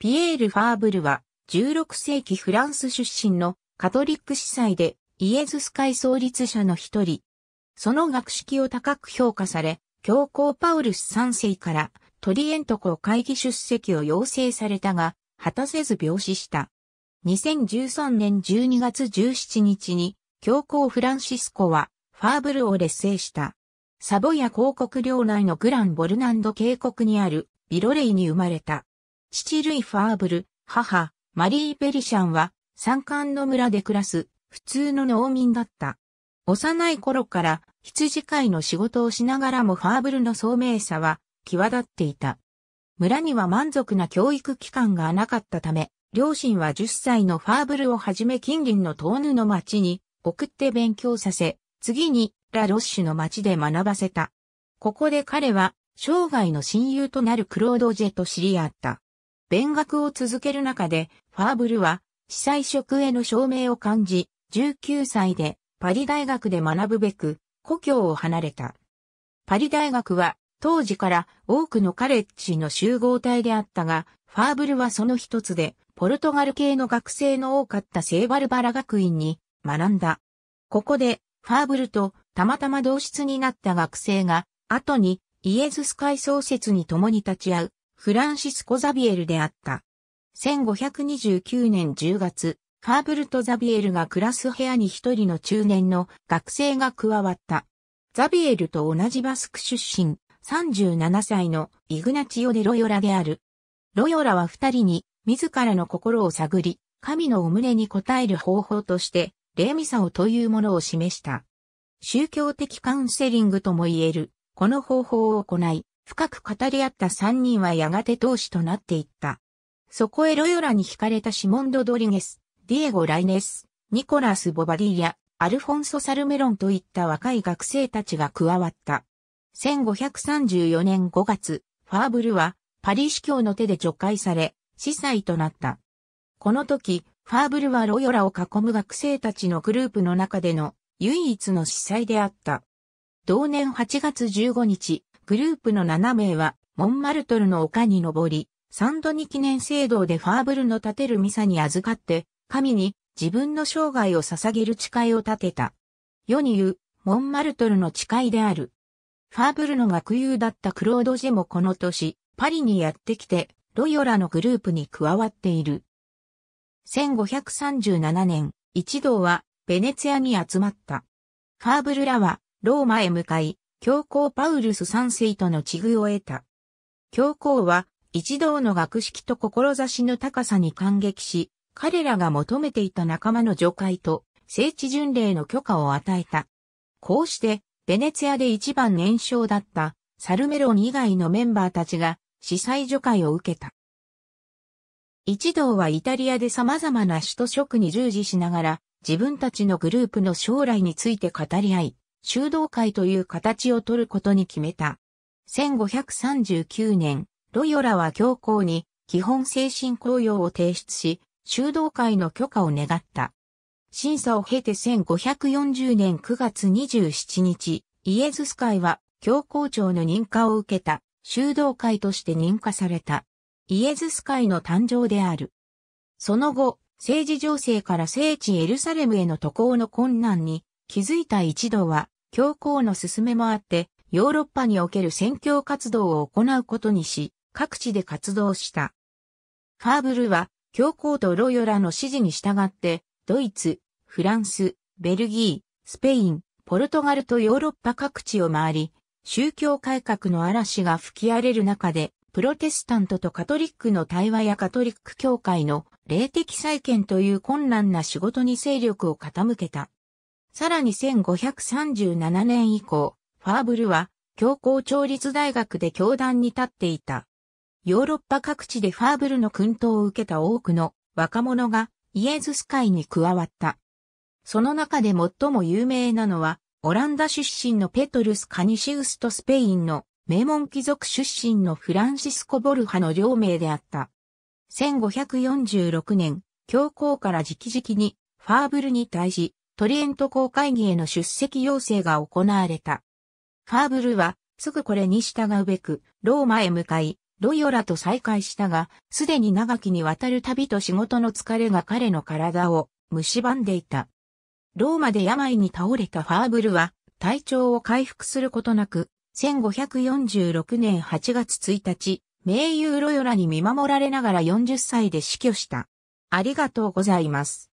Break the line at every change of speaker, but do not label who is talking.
ピエール・ファーブルは、16世紀フランス出身のカトリック司祭で、イエズス会創立者の一人。その学識を高く評価され、教皇パウルス3世からトリエント公会議出席を要請されたが、果たせず病死した。2013年12月17日に、教皇フランシスコは、ファーブルを劣勢した。サボヤ広告領内のグランボルナンド渓谷にあるビロレイに生まれた。父ルイ・ファーブル、母、マリー・ペリシャンは、山間の村で暮らす、普通の農民だった。幼い頃から、羊飼いの仕事をしながらもファーブルの聡明さは、際立っていた。村には満足な教育機関がなかったため、両親は10歳のファーブルをはじめ近隣のトーヌの町に送って勉強させ、次にラ・ロッシュの町で学ばせた。ここで彼は生涯の親友となるクロード・ジェと知り合った。勉学を続ける中で、ファーブルは、司祭職への証明を感じ、19歳でパリ大学で学ぶべく、故郷を離れた。パリ大学は、当時から多くのカレッジの集合体であったが、ファーブルはその一つで、ポルトガル系の学生の多かった聖バルバラ学院に学んだ。ここで、ファーブルとたまたま同室になった学生が、後にイエズス会創設に共に立ち会うフランシスコ・ザビエルであった。1529年10月、ハーブルト・ザビエルが暮らす部屋に一人の中年の学生が加わった。ザビエルと同じバスク出身、37歳のイグナチオ・デ・ロヨラである。ロヨラは二人に自らの心を探り、神のお胸に応える方法として、霊ミサオというものを示した。宗教的カウンセリングとも言える、この方法を行い、深く語り合った三人はやがて同志となっていった。そこへロヨラに惹かれたシモン・ドドリゲス、ディエゴ・ライネス、ニコラス・ボバディやアルフォンソ・サルメロンといった若い学生たちが加わった。1534年5月、ファーブルはパリ司教の手で除外され、司祭となった。この時、ファーブルはロヨラを囲む学生たちのグループの中での唯一の司祭であった。同年8月15日、グループの7名は、モンマルトルの丘に登り、サンドニ記念聖堂でファーブルの建てるミサに預かって、神に自分の生涯を捧げる誓いを立てた。世に言う、モンマルトルの誓いである。ファーブルの学友だったクロード・ジェもこの年、パリにやってきて、ロヨラのグループに加わっている。1537年、一同は、ベネツィアに集まった。ファーブルらは、ローマへ向かい、教皇パウルス三世との地遇を得た。教皇は一同の学識と志の高さに感激し、彼らが求めていた仲間の除外と聖地巡礼の許可を与えた。こうして、ベネツィアで一番年少だったサルメロン以外のメンバーたちが司祭除会を受けた。一同はイタリアで様々な首都職に従事しながら、自分たちのグループの将来について語り合い、修道会という形を取ることに決めた。1539年、ロヨラは教皇に基本精神公用を提出し、修道会の許可を願った。審査を経て1540年9月27日、イエズス会は教皇庁の認可を受けた修道会として認可された。イエズス会の誕生である。その後、政治情勢から聖地エルサレムへの渡航の困難に気づいた一度は教皇の勧めもあって、ヨーロッパにおける宣教活動を行うことにし、各地で活動した。ファーブルは、教皇とロヨラの指示に従って、ドイツ、フランス、ベルギー、スペイン、ポルトガルとヨーロッパ各地を回り、宗教改革の嵐が吹き荒れる中で、プロテスタントとカトリックの対話やカトリック教会の霊的再建という困難な仕事に勢力を傾けた。さらに1537年以降、ファーブルは、教皇調律大学で教壇に立っていた。ヨーロッパ各地でファーブルの訓導を受けた多くの若者がイエズス会に加わった。その中で最も有名なのは、オランダ出身のペトルス・カニシウスとスペインの名門貴族出身のフランシスコ・ボルハの両名であった。1546年、教皇から直々にファーブルに対し、トリエント公会議への出席要請が行われた。ファーブルは、すぐこれに従うべく、ローマへ向かい、ロイオラと再会したが、すでに長きにわたる旅と仕事の疲れが彼の体を蝕んでいた。ローマで病に倒れたファーブルは、体調を回復することなく、1546年8月1日、名優ロヨラに見守られながら40歳で死去した。ありがとうございます。